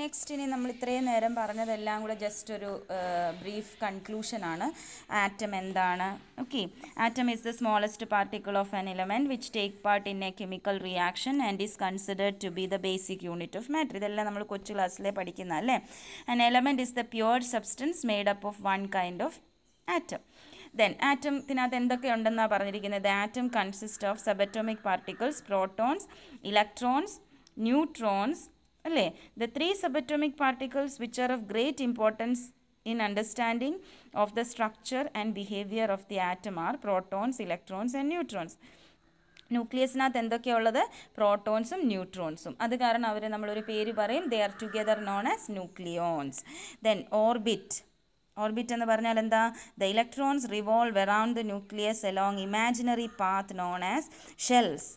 Next ഇനി നമ്മൾ ഇത്രയും നേരം പറഞ്ഞതെല്ലാം കൂടെ ജസ്റ്റ് ഒരു ബ്രീഫ് കൺക്ലൂഷനാണ് ആറ്റം എന്താണ് okay atom is the smallest particle of an element which take part in a chemical reaction and is considered to be the basic unit of matter ഇതെല്ലാം നമ്മൾ കൊച്ചു ക്ലാസ്സിലെ പഠിക്കുന്ന അല്ലേ an element is the pure substance made up of one kind of atom then എന്തൊക്കെ എന്തൊക്കെയുണ്ടെന്നാണ് പറഞ്ഞിരിക്കുന്നത് atom consist of subatomic particles protons electrons neutrons അല്ലേ the three subatomic particles which are of great importance in understanding of the structure and behaviour of the atom are protons electrons and neutrons ന്യൂക്ലിയസിനകത്ത് എന്തൊക്കെയുള്ളത് പ്രോട്ടോൺസും ന്യൂട്രോൺസും അത് കാരണം അവർ നമ്മളൊരു പേര് പറയും they are together known as nucleons then orbit orbit എന്ന് പറഞ്ഞാൽ എന്താ the electrons revolve around the nucleus along imaginary path known as shells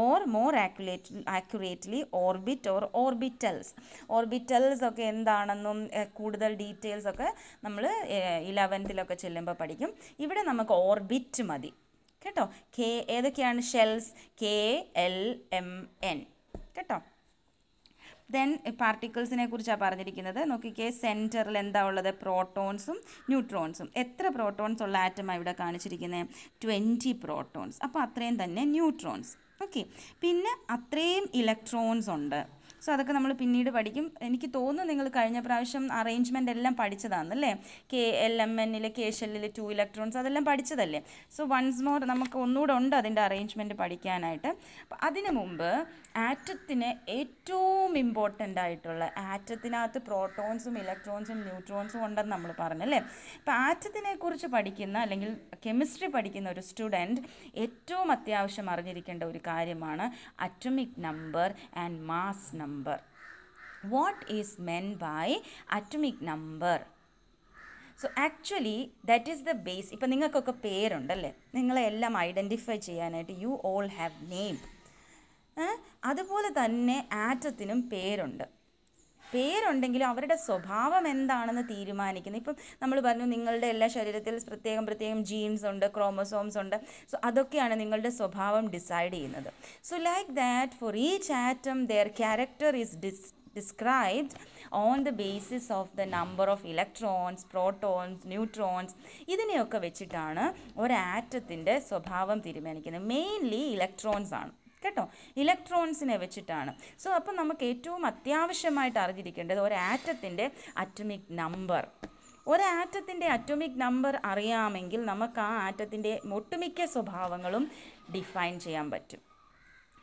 or more accurate accurately orbit or orbitals orbitals ഒക്കെ എന്താണെന്നും കൂടുതൽ ഡീറ്റെയിൽസ് ഒക്കെ നമ്മൾ ഇലവൻത്തിലൊക്കെ ചെല്ലുമ്പോൾ പഠിക്കും ഇവിടെ നമുക്ക് ഓർബിറ്റ് മതി കേട്ടോ കെ ഏതൊക്കെയാണ് shells K L M N കേട്ടോ ദെൻ പാർട്ടിക്കിൾസിനെ കുറിച്ചാണ് പറഞ്ഞിരിക്കുന്നത് നോക്കിക്കേ സെൻറ്ററിൽ എന്താ ഉള്ളത് പ്രോട്ടോൺസും ന്യൂട്രോൺസും എത്ര പ്രോട്ടോൺസ് ഉള്ള ആറ്റമാണ് ഇവിടെ കാണിച്ചിരിക്കുന്നത് ട്വൻറ്റി പ്രോട്ടോൺസ് അപ്പോൾ അത്രയും തന്നെ ന്യൂട്രോൺസ് ഓക്കെ പിന്നെ അത്രയും ഇലക്ട്രോൺസ് ഉണ്ട് സോ അതൊക്കെ നമ്മൾ പിന്നീട് പഠിക്കും എനിക്ക് തോന്നുന്നു നിങ്ങൾ കഴിഞ്ഞ പ്രാവശ്യം അറേഞ്ച്മെൻ്റ് എല്ലാം പഠിച്ചതാണ് അല്ലേ കെ എൽ എം എന്നിലെ കെ ഷെല്ലിലെ ടു ഇലക്ട്രോൺസ് അതെല്ലാം പഠിച്ചതല്ലേ സോ വൺസ് മോർ നമുക്ക് ഒന്നുകൂടെ ഉണ്ട് അതിൻ്റെ അറേഞ്ച്മെൻറ്റ് പഠിക്കാനായിട്ട് അപ്പം അതിന് മുമ്പ് ആറ്റത്തിന് ഏറ്റവും ഇമ്പോർട്ടൻ്റ് ആയിട്ടുള്ള ആറ്റത്തിനകത്ത് പ്രോട്ടോൺസും ഇലക്ട്രോൺസും ന്യൂട്രോൺസും ഉണ്ടെന്ന് നമ്മൾ പറഞ്ഞല്ലേ അല്ലേ ആറ്റത്തിനെ ആറ്റത്തിനെക്കുറിച്ച് പഠിക്കുന്ന അല്ലെങ്കിൽ കെമിസ്ട്രി പഠിക്കുന്ന ഒരു സ്റ്റുഡൻറ്റ് ഏറ്റവും അത്യാവശ്യം അറിഞ്ഞിരിക്കേണ്ട ഒരു കാര്യമാണ് atomic number and mass number number what is meant by atomic number so actually that is the base ഇപ്പം നിങ്ങൾക്കൊക്കെ പേരുണ്ടല്ലേ നിങ്ങളെല്ലാം ഐഡൻറ്റിഫൈ ചെയ്യാനായിട്ട് യു ഓൾ ഹാവ് നെയിം അതുപോലെ തന്നെ ആറ്റത്തിനും പേരുണ്ട് പേരുണ്ടെങ്കിലും അവരുടെ സ്വഭാവം എന്താണെന്ന് തീരുമാനിക്കുന്നത് ഇപ്പം നമ്മൾ പറഞ്ഞു നിങ്ങളുടെ എല്ലാ ശരീരത്തിൽ പ്രത്യേകം പ്രത്യേകം ജീൻസ് ഉണ്ട് ക്രോമസോംസ് ഉണ്ട് സോ അതൊക്കെയാണ് നിങ്ങളുടെ സ്വഭാവം ഡിസൈഡ് ചെയ്യുന്നത് so like that for each atom their character is dis described on the basis of the number of electrons protons neutrons ഇതിനെയൊക്കെ വെച്ചിട്ടാണ് ഒരു സ്വഭാവം തീരുമാനിക്കുന്നത് മെയിൻലി ഇലക്ട്രോൺസ് ആണ് കേട്ടോ ഇലക്ട്രോൺസിനെ വെച്ചിട്ടാണ് സോ അപ്പം നമുക്ക് ഏറ്റവും അത്യാവശ്യമായിട്ട് അറിഞ്ഞിരിക്കേണ്ടത് ഒരു ആറ്റത്തിൻ്റെ അറ്റമിക് നമ്പർ ഒരു ആറ്റത്തിൻ്റെ അറ്റോമിക് നമ്പർ അറിയാമെങ്കിൽ നമുക്ക് ആ ആറ്റത്തിൻ്റെ ഒട്ടുമിക്ക സ്വഭാവങ്ങളും ഡിഫൈൻ ചെയ്യാൻ പറ്റും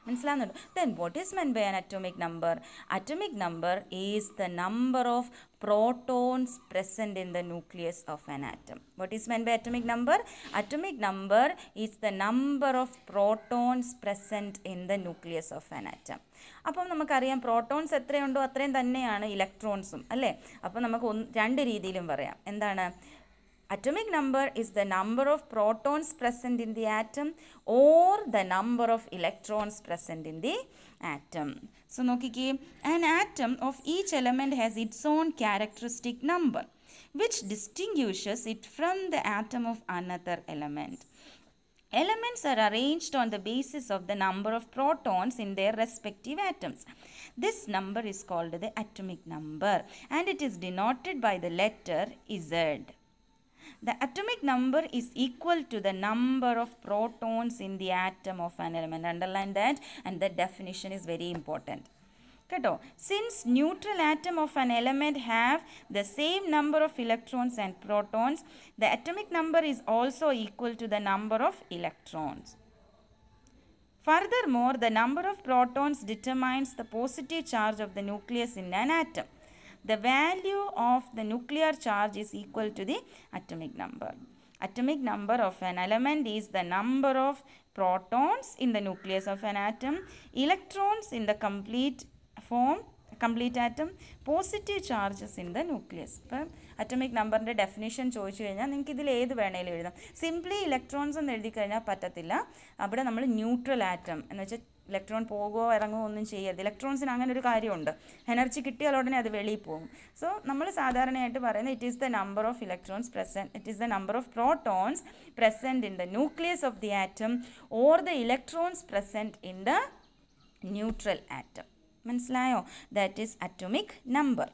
മനസ്സിലാകുന്നുണ്ടോ then what is meant by an atomic number atomic number is the number of protons present in the nucleus of an atom what is meant by atomic number atomic number is the number of protons present in the nucleus of an atom അപ്പം നമുക്കറിയാം protons എത്രയുണ്ടോ അത്രയും തന്നെയാണ് ഇലക്ട്രോൺസും അല്ലേ അപ്പോൾ നമുക്ക് ഒന്ന് രണ്ട് രീതിയിലും പറയാം എന്താണ് Atomic number is the number of protons present in the atom or the number of electrons present in the atom. So, nokkike, an atom of each element has its own characteristic number which distinguishes it from the atom of another element. Elements are arranged on the basis of the number of protons in their respective atoms. This number is called the atomic number and it is denoted by the letter Z. The atomic number is equal to the number of protons in the atom of an element. Underline that and the definition is very important. Since neutral atom of an element have the same number of electrons and protons, the atomic number is also equal to the number of electrons. Furthermore, the number of protons determines the positive charge of the nucleus in an atom. the value of the nuclear charge is equal to the atomic number. Atomic number of an element is the number of protons in the nucleus of an atom, electrons in the complete form complete atom, positive charges in the nucleus. Atomic number and definition ചോദിച്ചു കഴിഞ്ഞാൽ നിങ്ങൾക്ക് ഇതിൽ ഏത് വേണേലും എഴുതാം simply electrons എന്ന് എഴുതി കഴിഞ്ഞാൽ അവിടെ നമ്മൾ ന്യൂട്രൽ ആറ്റം എന്ന് വെച്ചാൽ ഇലക്ട്രോൺ പോകുമോ ഇറങ്ങുമോ ഒന്നും ചെയ്യരുത് ഇലക്ട്രോൺസിന് അങ്ങനെ ഒരു കാര്യമുണ്ട് എനർജി കിട്ടിയാൽ ഉടനെ അത് വെളിയിൽ പോകും സോ നമ്മൾ സാധാരണയായിട്ട് പറയുന്നത് it is the number of electrons present it is the number of protons present in the nucleus of the atom or the electrons present in the neutral atom മനസ്സിലായോ ദാറ്റ് ഈസ് അറ്റോമിക് നമ്പർ